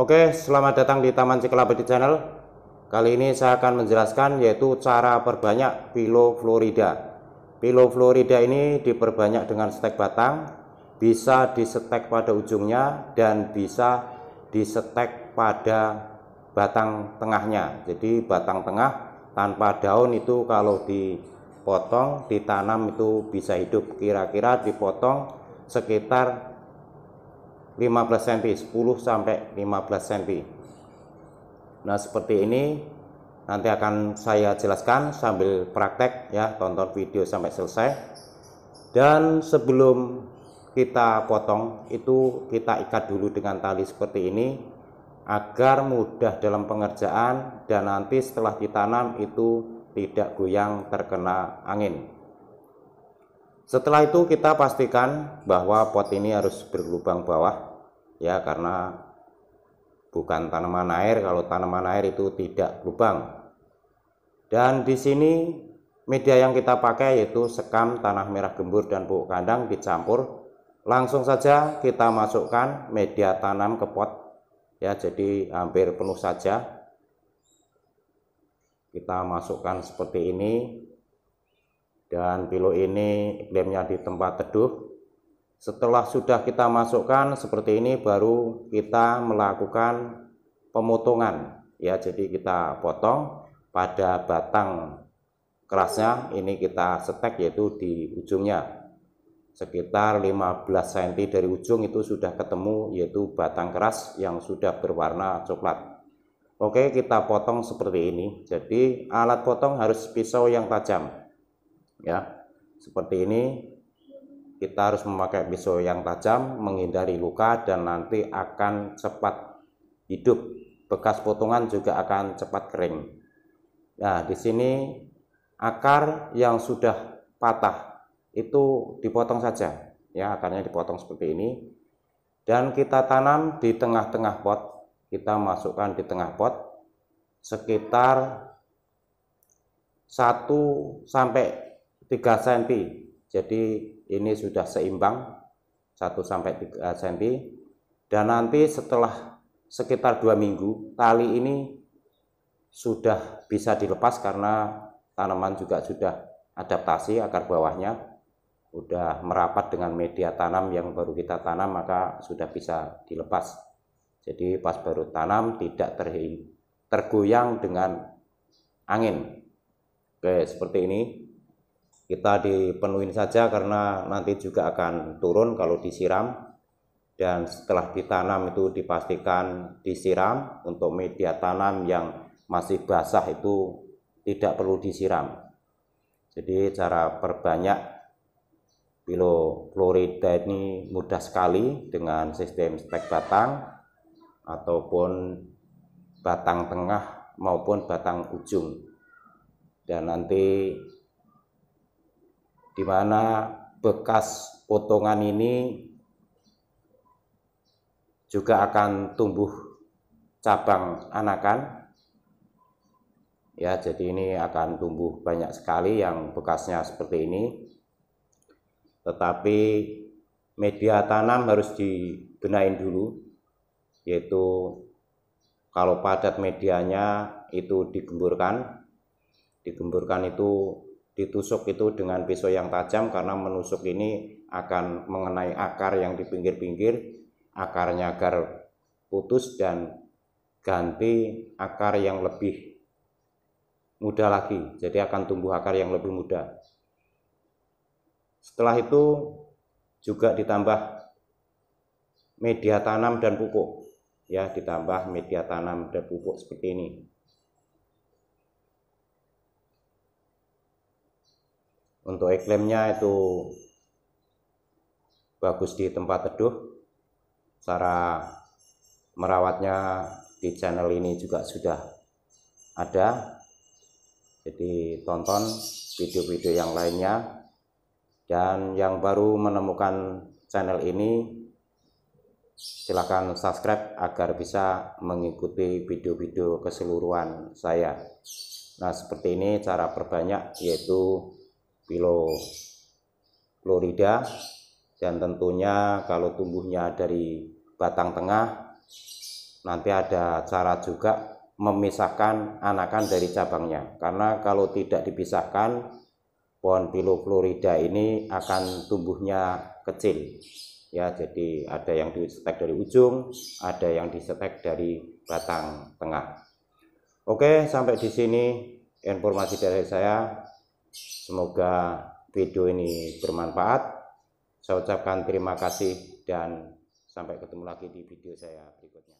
Oke, selamat datang di Taman di Channel. Kali ini saya akan menjelaskan yaitu cara perbanyak pilo florida. Pilo florida ini diperbanyak dengan stek batang, bisa disetek pada ujungnya dan bisa disetek pada batang tengahnya. Jadi batang tengah tanpa daun itu kalau dipotong, ditanam itu bisa hidup. Kira-kira dipotong sekitar 15 cm 10 sampai 15 cm nah seperti ini nanti akan saya jelaskan sambil praktek ya tonton video sampai selesai dan sebelum kita potong itu kita ikat dulu dengan tali seperti ini agar mudah dalam pengerjaan dan nanti setelah ditanam itu tidak goyang terkena angin setelah itu kita pastikan bahwa pot ini harus berlubang bawah ya karena bukan tanaman air kalau tanaman air itu tidak lubang dan di sini media yang kita pakai yaitu sekam tanah merah gembur dan pupuk kandang dicampur langsung saja kita masukkan media tanam ke pot ya jadi hampir penuh saja kita masukkan seperti ini dan pilo ini iklimnya di tempat teduh setelah sudah kita masukkan seperti ini baru kita melakukan pemotongan ya jadi kita potong pada batang kerasnya ini kita setek yaitu di ujungnya sekitar 15 cm dari ujung itu sudah ketemu yaitu batang keras yang sudah berwarna coklat Oke kita potong seperti ini jadi alat potong harus pisau yang tajam ya seperti ini kita harus memakai pisau yang tajam, menghindari luka, dan nanti akan cepat hidup. Bekas potongan juga akan cepat kering. Nah, di sini akar yang sudah patah itu dipotong saja, ya akarnya dipotong seperti ini. Dan kita tanam di tengah-tengah pot, kita masukkan di tengah pot sekitar 1 sampai 3 cm. Jadi ini sudah seimbang 1 sampai 3 cm eh, dan nanti setelah sekitar dua minggu tali ini sudah bisa dilepas karena tanaman juga sudah adaptasi akar bawahnya sudah merapat dengan media tanam yang baru kita tanam maka sudah bisa dilepas jadi pas baru tanam tidak ter tergoyang dengan angin oke seperti ini kita dipenuhin saja karena nanti juga akan turun kalau disiram dan setelah ditanam itu dipastikan disiram untuk media tanam yang masih basah itu tidak perlu disiram jadi cara perbanyak pilo florida ini mudah sekali dengan sistem stek batang ataupun batang tengah maupun batang ujung dan nanti di mana bekas potongan ini juga akan tumbuh cabang anakan. Ya, jadi ini akan tumbuh banyak sekali yang bekasnya seperti ini. Tetapi media tanam harus dibenain dulu, yaitu kalau padat medianya itu digemburkan. Digemburkan itu ditusuk itu dengan pisau yang tajam karena menusuk ini akan mengenai akar yang di pinggir-pinggir akarnya agar putus dan ganti akar yang lebih muda lagi jadi akan tumbuh akar yang lebih muda setelah itu juga ditambah media tanam dan pupuk ya ditambah media tanam dan pupuk seperti ini untuk iklimnya itu bagus di tempat teduh cara merawatnya di channel ini juga sudah ada jadi tonton video-video yang lainnya dan yang baru menemukan channel ini silahkan subscribe agar bisa mengikuti video-video keseluruhan saya nah seperti ini cara perbanyak yaitu kilo Florida dan tentunya kalau tumbuhnya dari batang tengah nanti ada cara juga memisahkan anakan dari cabangnya karena kalau tidak dipisahkan pohon pilo Florida ini akan tumbuhnya kecil ya jadi ada yang disetek dari ujung ada yang disetek dari batang tengah oke sampai di sini informasi dari saya Semoga video ini bermanfaat. Saya ucapkan terima kasih dan sampai ketemu lagi di video saya berikutnya.